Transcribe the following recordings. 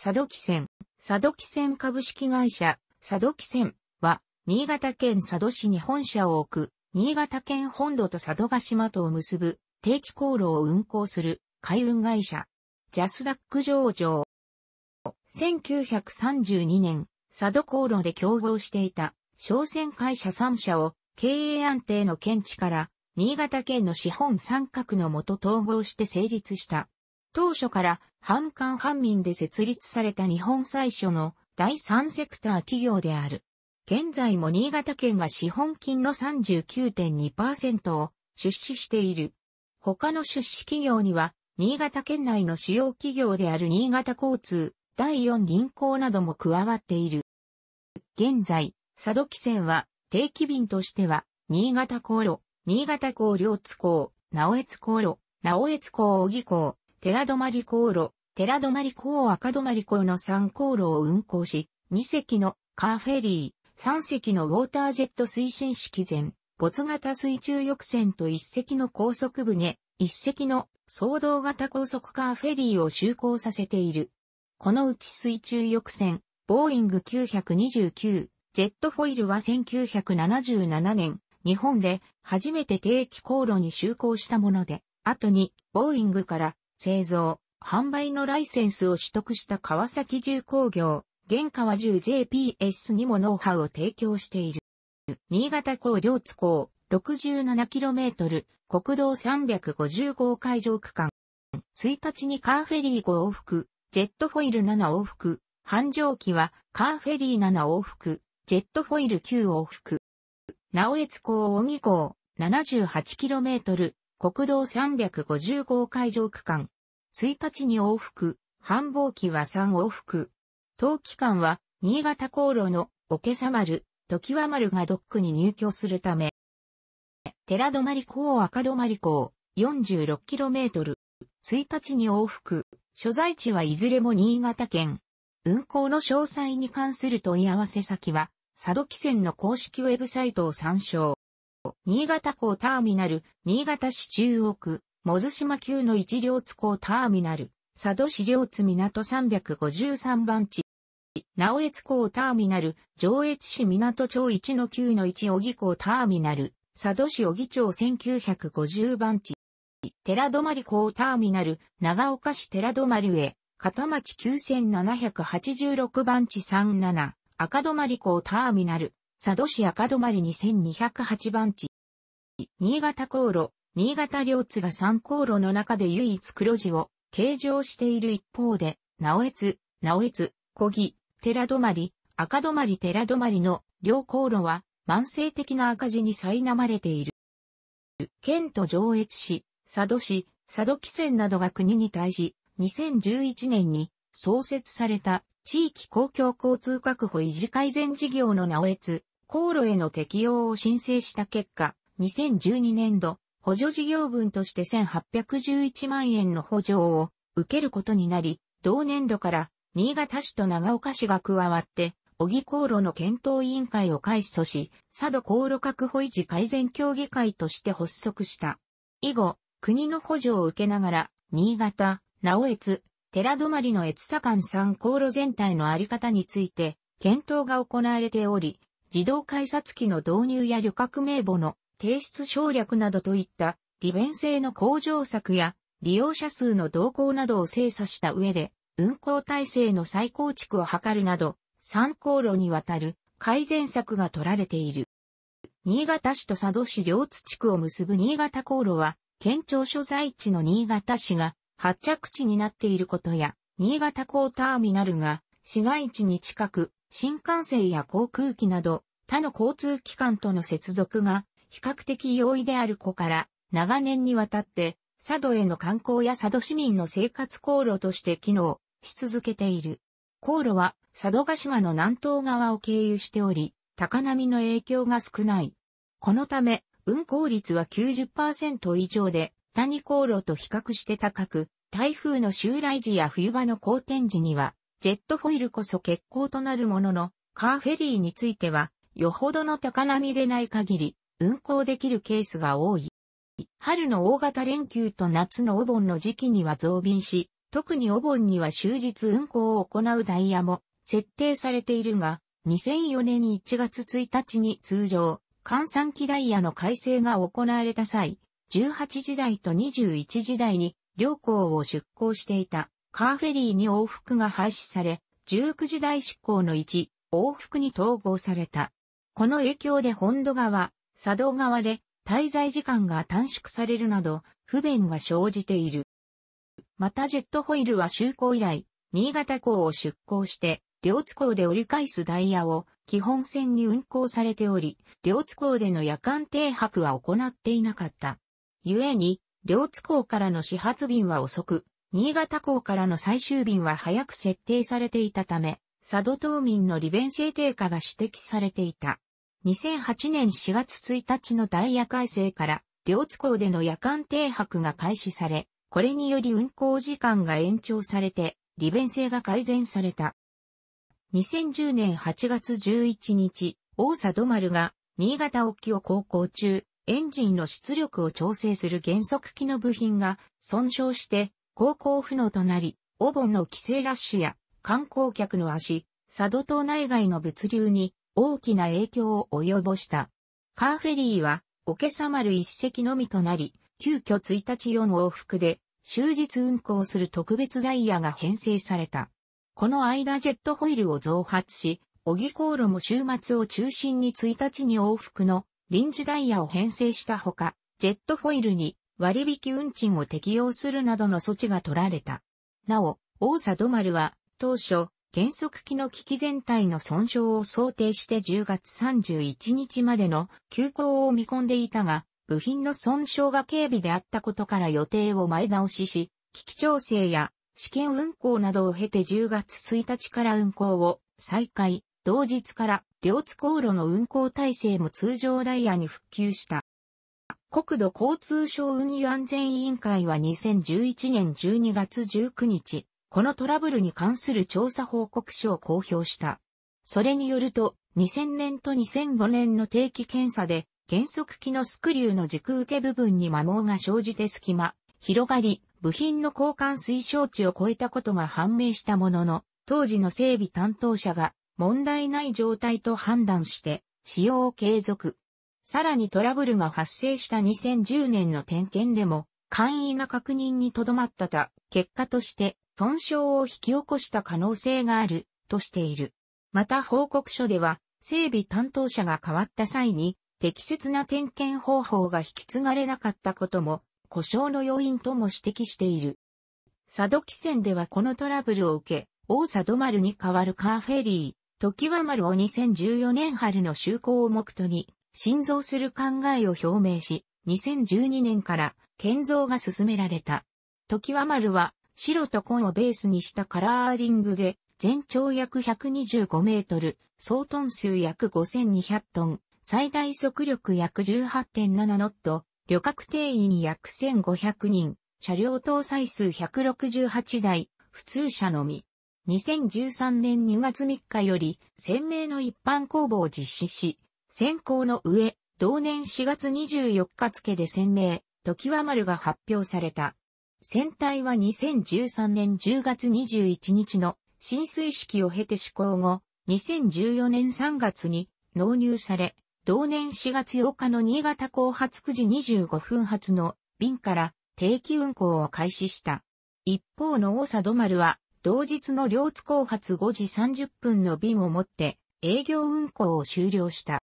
佐渡汽船、佐渡汽船株式会社、佐渡汽船は、新潟県佐渡市に本社を置く、新潟県本土と佐渡島とを結ぶ、定期航路を運航する、海運会社。ジャスダック上場。1932年、佐渡航路で競合していた、商船会社3社を、経営安定の見地から、新潟県の資本三角のもと統合して成立した、当初から半官半民で設立された日本最初の第三セクター企業である。現在も新潟県が資本金の39.2%を出資している。他の出資企業には、新潟県内の主要企業である新潟交通、第4銀行なども加わっている。現在、佐渡汽船は定期便としては、新潟航路、新潟港両津港、直江津航路、直江津港小木港、寺泊航路、寺泊港赤泊港の3航路を運行し、2隻のカーフェリー、3隻のウォータージェット推進式前、没型水中翼船と1隻の高速船、1隻の総動型高速カーフェリーを就航させている。このうち水中翼船、ボーイング929、ジェットフォイルは1977年、日本で初めて定期航路に就航したもので、後に、ボーイングから製造、販売のライセンスを取得した川崎重工業、原川重 JPS にもノウハウを提供している。新潟港両津港 67km 国道350号海上区間。1日にカーフェリー5往復、ジェットフォイル7往復、繁盛期はカーフェリー7往復、ジェットフォイル9往復。直江津港大木港 78km 国道350号海上区間。1日に往復、繁忙期は3往復。当期間は、新潟航路の、おけさ丸、時は丸がドックに入居するため。寺泊港赤泊港、46km。1日に往復、所在地はいずれも新潟県。運行の詳細に関する問い合わせ先は、佐渡汽船の公式ウェブサイトを参照。新潟港ターミナル、新潟市中央区、もず島急の一両津港ターミナル、佐渡市両津港353番地、直越港ターミナル、上越市港町1の9の1小木港ターミナル、佐渡市小木町1950番地、寺泊港ターミナル、長岡市寺泊へ、片町9786番地37、赤泊港ターミナル、佐渡市赤泊2208番地。新潟航路、新潟両津が3航路の中で唯一黒字を計上している一方で、直江津、直江津、小木、寺泊、赤泊寺泊の両航路は慢性的な赤字に苛まれている。県と上越市、佐渡市、佐渡汽船などが国に対し、2011年に創設された地域公共交通確保維持改善事業の直津航路への適用を申請した結果、2012年度、補助事業分として1811万円の補助を受けることになり、同年度から新潟市と長岡市が加わって、小木航路の検討委員会を開訴し、佐渡航路確保維持改善協議会として発足した。以後、国の補助を受けながら、新潟、直江津、寺泊の越左間三航路全体のあり方について、検討が行われており、自動改札機の導入や旅客名簿の提出省略などといった利便性の向上策や利用者数の動向などを精査した上で、運行体制の再構築を図るなど、参考路にわたる改善策が取られている。新潟市と佐渡市両津地区を結ぶ新潟航路は、県庁所在地の新潟市が発着地になっていることや、新潟港ターミナルが市街地に近く、新幹線や航空機など他の交通機関との接続が比較的容易である子から、長年にわたって、佐渡への観光や佐渡市民の生活航路として機能し続けている。航路は佐渡島の南東側を経由しており、高波の影響が少ない。このため、運行率は90%以上で、谷航路と比較して高く、台風の襲来時や冬場の好天時には、ジェットフォイルこそ欠航となるものの、カーフェリーについては、よほどの高波でない限り、運航できるケースが多い。春の大型連休と夏のお盆の時期には増便し、特にお盆には終日運航を行うダイヤも設定されているが、2004年1月1日に通常、換算機ダイヤの改正が行われた際、18時台と21時台に両港を出港していたカーフェリーに往復が廃止され、19時台出港の1、往復に統合された。この影響で本土側、佐渡側で滞在時間が短縮されるなど不便が生じている。またジェットホイールは就航以来、新潟港を出港して、両津港で折り返すダイヤを基本線に運行されており、両津港での夜間停泊は行っていなかった。故に、両津港からの始発便は遅く、新潟港からの最終便は早く設定されていたため、佐渡島民の利便性低下が指摘されていた。2008年4月1日のダイヤ改正から、両津港での夜間停泊が開始され、これにより運航時間が延長されて、利便性が改善された。2010年8月11日、大佐土丸が新潟沖を航行中、エンジンの出力を調整する減速機の部品が損傷して航行不能となり、お盆の帰省ラッシュや観光客の足、佐渡島内外の物流に大きな影響を及ぼした。カーフェリーは、おけさ丸一隻のみとなり、急遽1日4往復で、終日運行する特別ダイヤが編成された。この間ジェットホイールを増発し、小木航路も週末を中心に1日に往復の臨時ダイヤを編成したほか、ジェットフォイルに割引運賃を適用するなどの措置が取られた。なお、大佐丸は当初、減速機の機器全体の損傷を想定して10月31日までの休校を見込んでいたが、部品の損傷が軽微であったことから予定を前倒しし、機器調整や試験運行などを経て10月1日から運行を再開、同日から両津航路の運行体制も通常ダイヤに復旧した。国土交通省運輸安全委員会は2011年12月19日、このトラブルに関する調査報告書を公表した。それによると、2000年と2005年の定期検査で、減速機のスクリューの軸受け部分に摩耗が生じて隙間、広がり、部品の交換推奨値を超えたことが判明したものの、当時の整備担当者が問題ない状態と判断して使用を継続。さらにトラブルが発生した2010年の点検でも簡易な確認にとどまったた結果として損傷を引き起こした可能性があるとしている。また報告書では整備担当者が変わった際に適切な点検方法が引き継がれなかったことも故障の要因とも指摘している。佐渡汽船ではこのトラブルを受け、大佐土丸に代わるカーフェリー、時は丸を2014年春の就航を目途に、新造する考えを表明し、2012年から建造が進められた。時は丸は、白と紺をベースにしたカラーリングで、全長約125メートル、総トン数約5200トン、最大速力約18.7ノット、旅客定員約1500人、車両搭載数168台、普通車のみ。2013年2月3日より、鮮明の一般公募を実施し、選考の上、同年4月24日付で鮮明、時は丸が発表された。船体は2013年10月21日の浸水式を経て施行後、2014年3月に納入され、同年4月8日の新潟港発9時25分発の便から定期運航を開始した。一方の大佐ドは同日の両津港発5時30分の便をもって営業運行を終了した。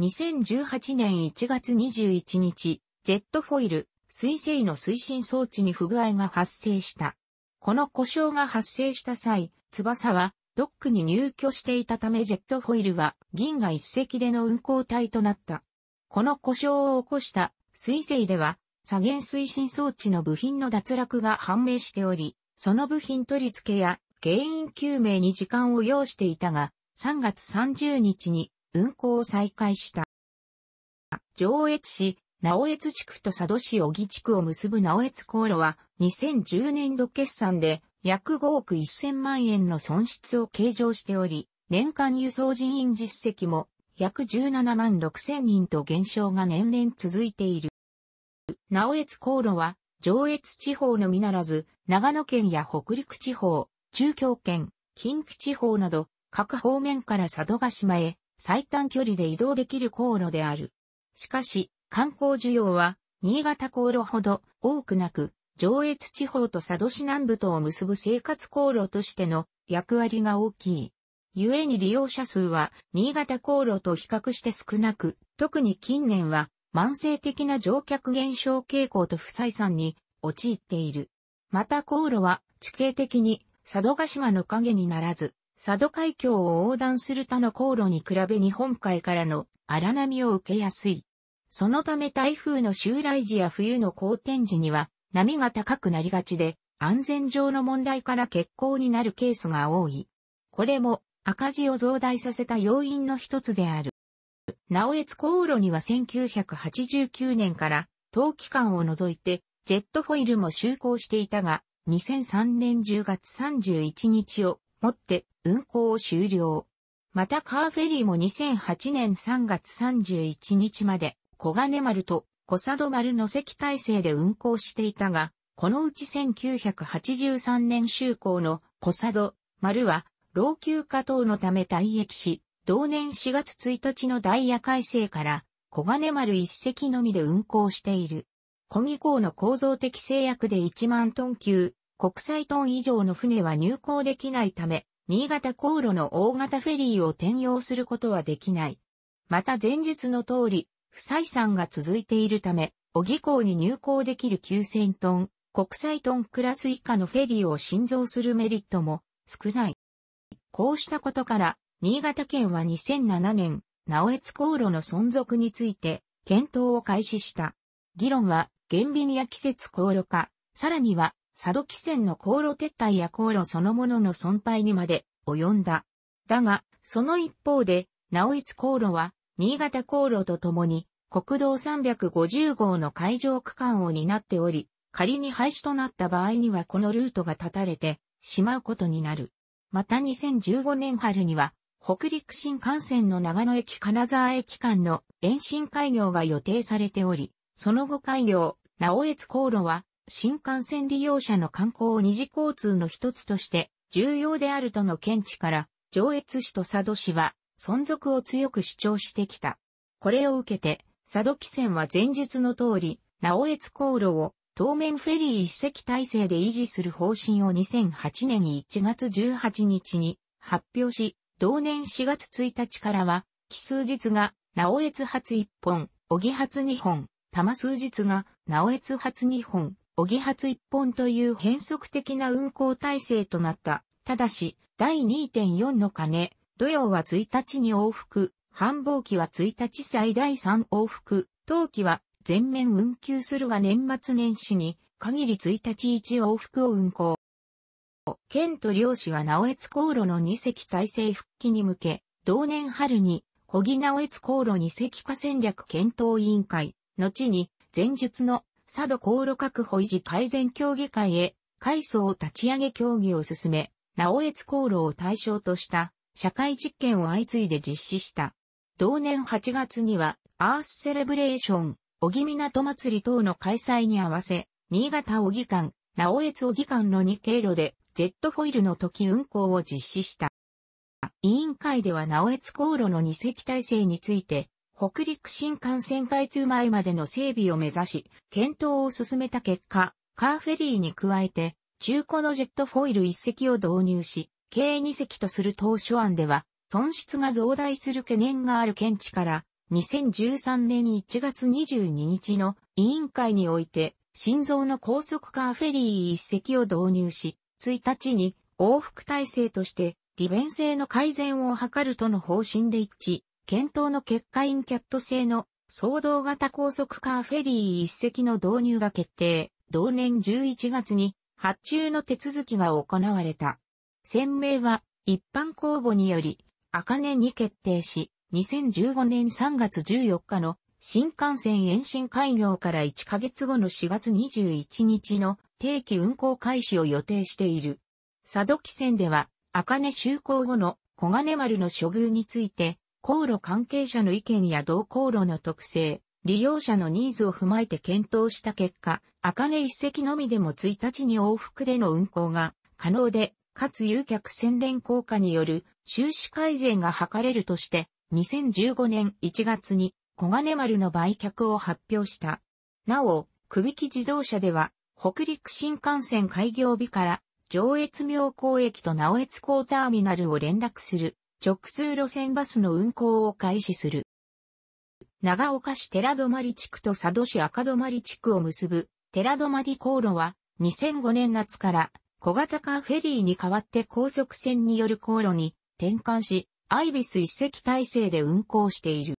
2018年1月21日、ジェットフォイル、水星の推進装置に不具合が発生した。この故障が発生した際、翼はドックに入居していたためジェットフォイルは銀河一隻での運行体となった。この故障を起こした水星では、左舷推進装置の部品の脱落が判明しており、その部品取り付けや原因究明に時間を要していたが、3月30日に運行を再開した。上越市、直越地区と佐渡市小木地区を結ぶ直越航路は2010年度決算で約5億1000万円の損失を計上しており、年間輸送人員実績も約17万6000人と減少が年々続いている。直越航路は上越地方のみならず、長野県や北陸地方、中京圏、近畿地方など、各方面から佐渡島へ最短距離で移動できる航路である。しかし、観光需要は、新潟航路ほど多くなく、上越地方と佐渡市南部とを結ぶ生活航路としての役割が大きい。故に利用者数は新潟航路と比較して少なく、特に近年は慢性的な乗客減少傾向と不採算に陥っている。また航路は地形的に佐渡島の影にならず、佐渡海峡を横断する他の航路に比べ日本海からの荒波を受けやすい。そのため台風の襲来時や冬の好天時には波が高くなりがちで安全上の問題から欠航になるケースが多い。これも赤字を増大させた要因の一つである。直江津航路には1989年から冬期間を除いてジェットフォイルも就航していたが、2003年10月31日をもって運航を終了。またカーフェリーも2008年3月31日まで小金丸と小佐戸丸の席体制で運航していたが、このうち1983年就航の小佐戸丸は老朽化等のため退役し、同年4月1日のダイヤ改正から小金丸一隻のみで運航している。小木港の構造的制約で1万トン級、国際トン以上の船は入港できないため、新潟航路の大型フェリーを転用することはできない。また前述の通り、不採算が続いているため、小木港に入港できる9000トン、国際トンクラス以下のフェリーを新造するメリットも少ない。こうしたことから、新潟県は2007年、直江津航路の存続について、検討を開始した。議論は、厳便や季節航路化、さらには、佐渡汽船の航路撤退や航路そのものの損廃にまで及んだ。だが、その一方で、直江津航路は、新潟航路とともに、国道350号の海上区間を担っており、仮に廃止となった場合にはこのルートが断たれてしまうことになる。また2015年春には、北陸新幹線の長野駅金沢駅間の延伸開業が予定されており、その後開業、直越航路は、新幹線利用者の観光を二次交通の一つとして重要であるとの見地から、上越市と佐渡市は存続を強く主張してきた。これを受けて、佐渡汽船は前述の通り、直越航路を当面フェリー一隻体制で維持する方針を2008年1月18日に発表し、同年4月1日からは、奇数日が、直越発1本、小木発2本、玉数日が、直越発2本、小木発1本という変則的な運行体制となった。ただし、第2.4の鐘、土曜は1日に往復、繁忙期は1日最大3往復、冬季は全面運休するが年末年始に限り1日1往復を運行。県と両師は直江津航路の二隻体制復帰に向け、同年春に、小木直江津航路二隻化戦略検討委員会、後に、前述の佐渡航路確保維持改善協議会へ、改装立ち上げ協議を進め、直江津航路を対象とした社会実験を相次いで実施した。同年8月には、アースセレブレーション、小木港祭り等の開催に合わせ、新潟小木館、直江津小木館の2経路で、ジェットフォイルの時運行を実施した。委員会では直江津航路の2隻体制について、北陸新幹線開通前までの整備を目指し、検討を進めた結果、カーフェリーに加えて、中古のジェットフォイル1隻を導入し、計2隻とする当初案では、損失が増大する懸念がある検地から、2013年1月22日の委員会において、心臓の高速カーフェリー1隻を導入し、1日に往復体制として利便性の改善を図るとの方針で一致、検討の結果インキャット製の騒動型高速カーフェリー一隻の導入が決定、同年11月に発注の手続きが行われた。鮮明は一般公募により、赤根に決定し、2015年3月14日の新幹線延伸開業から1ヶ月後の4月21日の定期運行開始を予定している。佐渡汽船では、赤根就航後の小金丸の処遇について、航路関係者の意見や同航路の特性、利用者のニーズを踏まえて検討した結果、赤根一隻のみでも1日に往復での運航が可能で、かつ誘客宣伝効果による収支改善が図れるとして、2015年1月に小金丸の売却を発表した。なお、首木自動車では北陸新幹線開業日から上越妙高駅と直越港ターミナルを連絡する直通路線バスの運行を開始する。長岡市寺泊地区と佐渡市赤泊地区を結ぶ寺泊航路は2005年夏から小型化フェリーに代わって高速船による航路に転換し、アイビス一隻体制で運行している。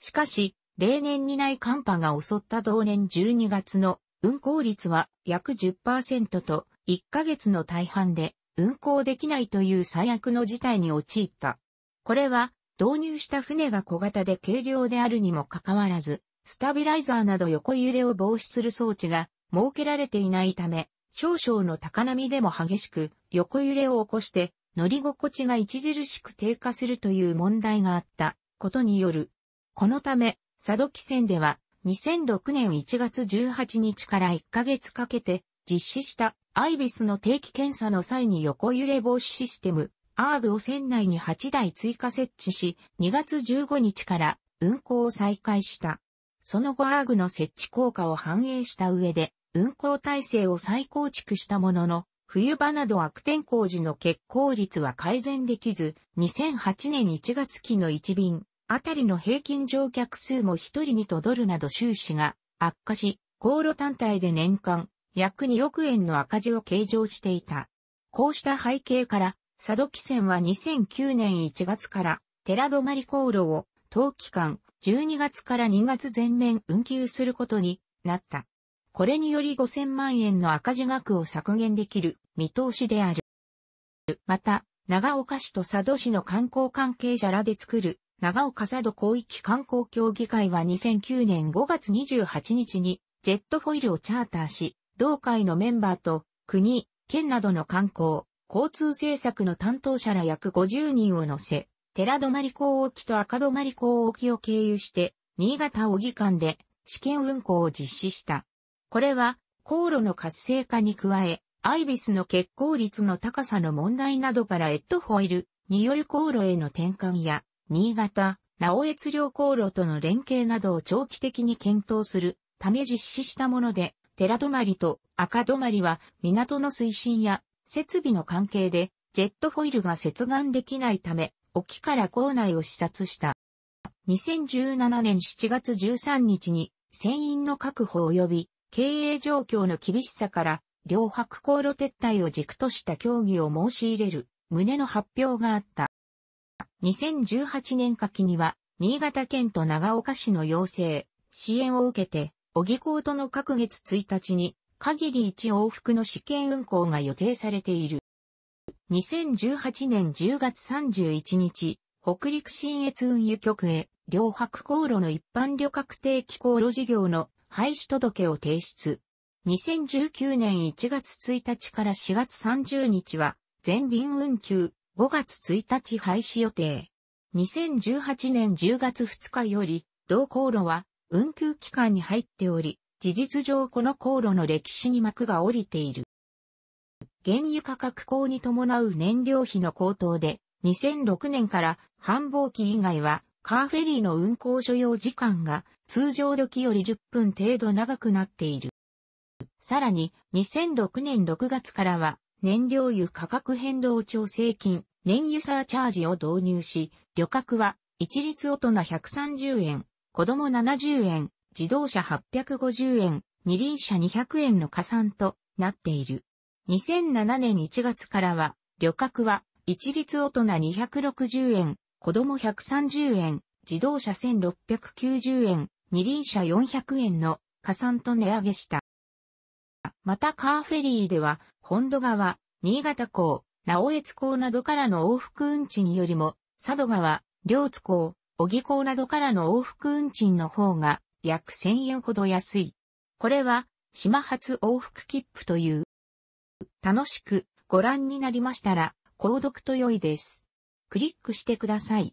しかし、例年にない寒波が襲った同年12月の運行率は約10%と、1ヶ月の大半で運行できないという最悪の事態に陥った。これは、導入した船が小型で軽量であるにもかかわらず、スタビライザーなど横揺れを防止する装置が設けられていないため、少々の高波でも激しく横揺れを起こして乗り心地が著しく低下するという問題があったことによる。このため、佐渡汽船では2006年1月18日から1ヶ月かけて実施したアイビスの定期検査の際に横揺れ防止システム a r グを船内に8台追加設置し2月15日から運航を再開した。その後 ARG の設置効果を反映した上で運航体制を再構築したものの冬場など悪天候時の欠航率は改善できず、2008年1月期の1便、あたりの平均乗客数も一人にとどるなど収支が悪化し、航路単体で年間約2億円の赤字を計上していた。こうした背景から、佐渡汽船は2009年1月から寺泊航路を当期間12月から2月全面運休することになった。これにより5000万円の赤字額を削減できる見通しである。また、長岡市と佐渡市の観光関係者らで作る長岡佐渡広域観光協議会は2009年5月28日にジェットフォイルをチャーターし、同会のメンバーと国、県などの観光、交通政策の担当者ら約50人を乗せ、寺泊港沖と赤泊港沖を経由して、新潟小木間で試験運行を実施した。これは、航路の活性化に加え、アイビスの欠航率の高さの問題などからエットフォイルによる航路への転換や、新潟、直越両航路との連携などを長期的に検討するため実施したもので、寺泊と赤泊は港の推進や設備の関係でジェットフォイルが接岸できないため、沖から港内を視察した。2017年7月13日に船員の確保及び経営状況の厳しさから両白航路撤退を軸とした協議を申し入れる旨の発表があった。2018年夏季には、新潟県と長岡市の要請、支援を受けて、小木港との各月1日に、限り1往復の試験運行が予定されている。2018年10月31日、北陸新越運輸局へ、両白航路の一般旅客定期航路事業の廃止届を提出。2019年1月1日から4月30日は、全便運休、5月1日廃止予定。2018年10月2日より、同航路は運休期間に入っており、事実上この航路の歴史に幕が降りている。原油価格高に伴う燃料費の高騰で、2006年から繁忙期以外はカーフェリーの運行所要時間が通常時より10分程度長くなっている。さらに2006年6月からは燃料油価格変動調整金、燃油サーチャージを導入し、旅客は一律大人130円、子供70円、自動車850円、二輪車200円の加算となっている。2007年1月からは、旅客は一律大人260円、子供130円、自動車1690円、二輪車400円の加算と値上げした。またカーフェリーでは、本土川、新潟港、直江津港などからの往復運賃よりも、佐渡川、両津港、小木港などからの往復運賃の方が約1000円ほど安い。これは島発往復切符という。楽しくご覧になりましたら、購読と良いです。クリックしてください。